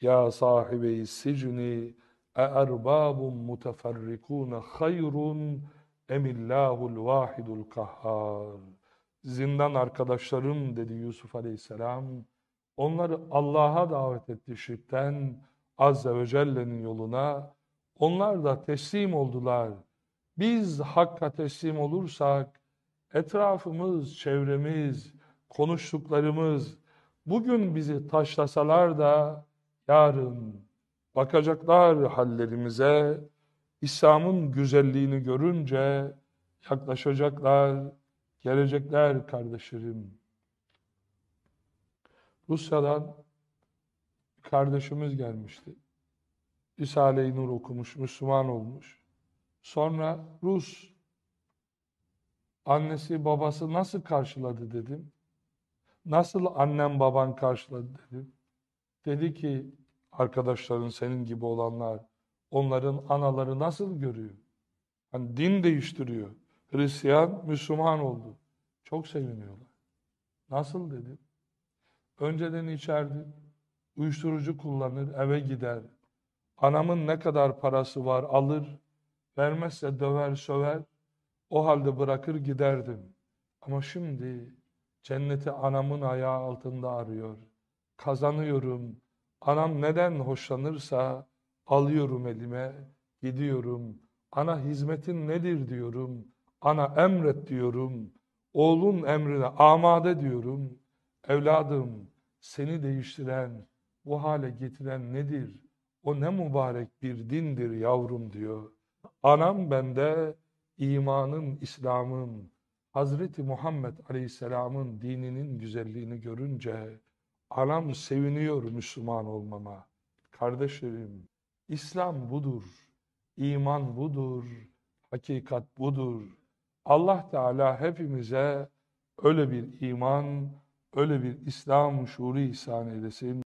ya sahibi sicni e erbabun muteferrikune hayrun emillahul vahidul kahhar. Zindan arkadaşlarım dedi Yusuf aleyhisselam. Onları Allah'a davet etti şirkten Azze ve Celle'nin yoluna. Onlar da teslim oldular. Biz Hakk'a teslim olursak etrafımız, çevremiz, konuştuklarımız, Bugün bizi taşlasalar da yarın bakacaklar hallerimize, İslam'ın güzelliğini görünce yaklaşacaklar, gelecekler kardeşlerim. Rusya'dan kardeşimiz gelmişti. Risale-i Nur okumuş, Müslüman olmuş. Sonra Rus annesi babası nasıl karşıladı dedim. Nasıl annem baban karşıladı dedim. Dedi ki arkadaşların senin gibi olanlar onların anaları nasıl görüyor? Hani din değiştiriyor. Hristiyan, Müslüman oldu. Çok seviniyorlar. Nasıl dedim. Önceden içerdi. Uyuşturucu kullanır, eve gider. Anamın ne kadar parası var alır. Vermezse döver, söver. O halde bırakır giderdim. Ama şimdi Cenneti anamın ayağı altında arıyor. Kazanıyorum. Anam neden hoşlanırsa alıyorum elime, gidiyorum. Ana hizmetin nedir diyorum. Ana emret diyorum. Oğlun emrine amade diyorum. Evladım seni değiştiren, bu hale getiren nedir? O ne mübarek bir dindir yavrum diyor. Anam bende imanın, İslam'ın, Hazreti Muhammed Aleyhisselam'ın dininin güzelliğini görünce anam seviniyor Müslüman olmama. Kardeşlerim, İslam budur, iman budur, hakikat budur. Allah Teala hepimize öyle bir iman, öyle bir İslam şuuru ihsan eylesin.